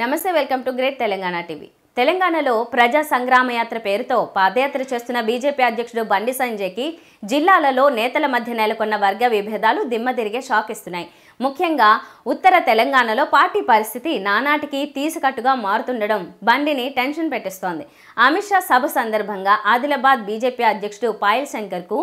నమస్తే welcome to great Telangana TV తెలంగాణలో ప్రజా సంగ్రామయాత్ర పేరుతో పాదయాత్ర చేస్తున్న బీజేపీ అధ్యక్షుడు బండి సంజయ్కి జిల్లాలలో నేతల మధ్య నెలకొన్న వర్గ విభేదాలు దిమ్మదిరిగే షాక్ ఇస్తున్నాయి ముఖ్యంగా ఉత్తర తెలంగాణలో పార్టీ పరిస్థితి నానాటికి తీసికట్టుగా మారుతుండడం బండిని టెన్షన్ పెట్టిస్తోంది అమిత్ షా సభ సందర్భంగా ఆదిలాబాద్ బీజేపీ అధ్యక్షుడు పాయల్ శంకర్కు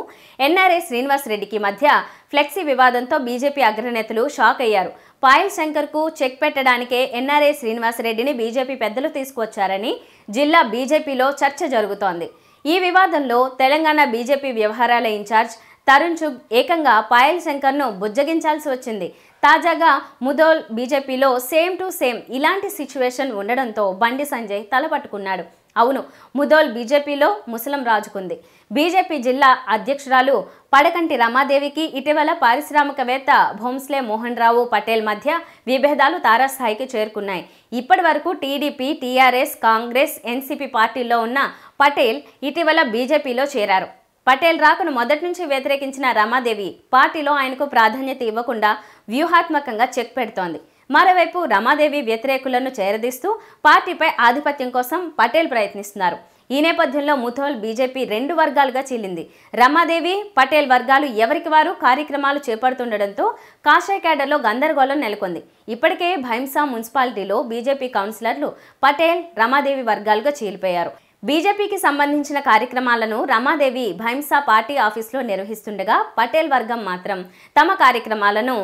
ఎన్ఆర్ఏ శ్రీనివాస్ రెడ్డికి మధ్య ఫ్లెక్సీ వివాదంతో బీజేపీ అగ్రనేతలు షాక్ అయ్యారు పాయల్ శంకర్కు చెక్ పెట్టడానికే ఎన్ఆర్ఏ శ్రీనివాసరెడ్డిని బీజేపీ పెద్దలు తీసుకువచ్చారని జిల్లా బీజేపీలో చర్చ జరుగుతోంది ఈ వివాదంలో తెలంగాణ బీజేపీ వ్యవహారాల ఇన్ఛార్జ్ తరుణ్ చుగ్ ఏకంగా పాయల్ శంకర్ను బుజ్జగించాల్సి వచ్చింది తాజాగా ముదోల్ బీజేపీలో సేమ్ టు సేమ్ ఇలాంటి సిచ్యువేషన్ ఉండడంతో బండి సంజయ్ తలపట్టుకున్నాడు అవును ముదోల్ బీజేపీలో ముసలం రాజుకుంది బీజేపీ జిల్లా అధ్యక్షురాలు పడకంటి రమాదేవికి ఇటీవల పారిశ్రామికవేత్త భోంస్లే మోహన్ రావు పటేల్ మధ్య విభేదాలు తారాస్థాయికి చేరుకున్నాయి ఇప్పటి వరకు టీడీపీ టీఆర్ఎస్ కాంగ్రెస్ ఎన్సీపీ పార్టీల్లో ఉన్న పటేల్ ఇటీవల బీజేపీలో చేరారు పటేల్ రాకను మొదటి నుంచి వ్యతిరేకించిన రమాదేవి పార్టీలో ఆయనకు ప్రాధాన్యత ఇవ్వకుండా వ్యూహాత్మకంగా చెక్ పెడుతోంది మరోవైపు రమాదేవి వ్యతిరేకులను చేరదీస్తూ పార్టీపై ఆధిపత్యం కోసం పటేల్ ప్రయత్నిస్తున్నారు ఈ నేపథ్యంలో ముథోల్ బీజేపీ రెండు వర్గాలుగా చీలింది రమాదేవి పటేల్ వర్గాలు ఎవరికి వారు కార్యక్రమాలు చేపడుతుండటంతో కాషాయ క్యాడర్లో గందరగోళం నెలకొంది ఇప్పటికే భైంసా మున్సిపాలిటీలో బీజేపీ కౌన్సిలర్లు పటేల్ రమాదేవి వర్గాలుగా చీలిపోయారు బీజేపీకి సంబంధించిన కార్యక్రమాలను రమాదేవి భైంసా పార్టీ ఆఫీస్లో నిర్వహిస్తుండగా పటేల్ వర్గం మాత్రం తమ కార్యక్రమాలను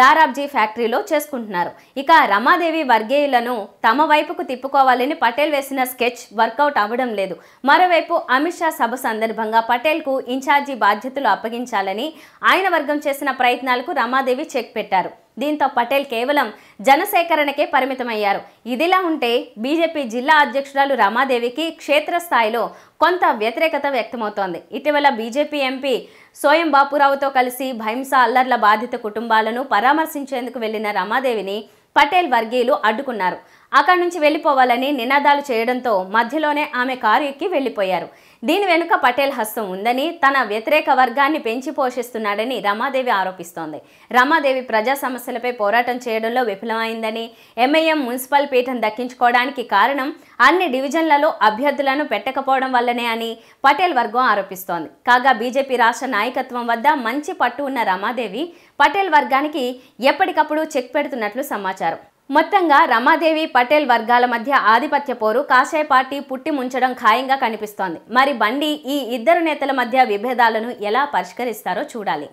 దారాబ్జీ ఫ్యాక్టరీలో చేసుకుంటున్నారు ఇక రమాదేవి వర్గీయులను తమ వైపుకు తిప్పుకోవాలని పటేల్ వేసిన స్కెచ్ వర్కౌట్ అవ్వడం లేదు మరోవైపు అమిత్ షా సభ సందర్భంగా పటేల్కు ఇన్ఛార్జీ బాధ్యతలు అప్పగించాలని ఆయన వర్గం చేసిన ప్రయత్నాలకు రమాదేవి చెక్ పెట్టారు దీంతో పటేల్ కేవలం జనసేకరణకే పరిమితమయ్యారు ఇదిలా ఉంటే బీజేపీ జిల్లా అధ్యక్షురాలు రమాదేవికి క్షేత్రస్థాయిలో కొంత వ్యతిరేకత వ్యక్తమవుతోంది ఇటీవల బీజేపీ ఎంపీ సోయం బాపురావుతో కలిసి భయంస అల్లర్ల బాధిత కుటుంబాలను పరామర్శించేందుకు వెళ్లిన రమాదేవిని పటేల్ వర్గీయులు అడ్డుకున్నారు అక్కడి నుంచి వెళ్ళిపోవాలని నినాదాలు చేయడంతో మధ్యలోనే ఆమె కారు ఎక్కి వెళ్ళిపోయారు దీని వెనుక పటేల్ హస్తం ఉందని తన వ్యతిరేక వర్గాన్ని పెంచి పోషిస్తున్నాడని రమాదేవి ఆరోపిస్తోంది రమాదేవి ప్రజా సమస్యలపై పోరాటం చేయడంలో విఫలమైందని ఎంఐఎం మున్సిపల్ పీఠం దక్కించుకోవడానికి కారణం అన్ని డివిజన్లలో అభ్యర్థులను పెట్టకపోవడం వల్లనే అని పటేల్ వర్గం ఆరోపిస్తోంది కాగా బీజేపీ రాష్ట్ర నాయకత్వం వద్ద మంచి పట్టు ఉన్న రమాదేవి పటేల్ వర్గానికి ఎప్పటికప్పుడు చెక్ పెడుతున్నట్లు సమాచారం మొత్తంగా రమాదేవి పటేల్ వర్గాల మధ్య ఆధిపత్య పోరు కాషాయ పార్టీ పుట్టి ముంచడం ఖాయంగా కనిపిస్తోంది మరి బండి ఈ ఇద్దరు నేతల మధ్య విభేదాలను ఎలా పరిష్కరిస్తారో చూడాలి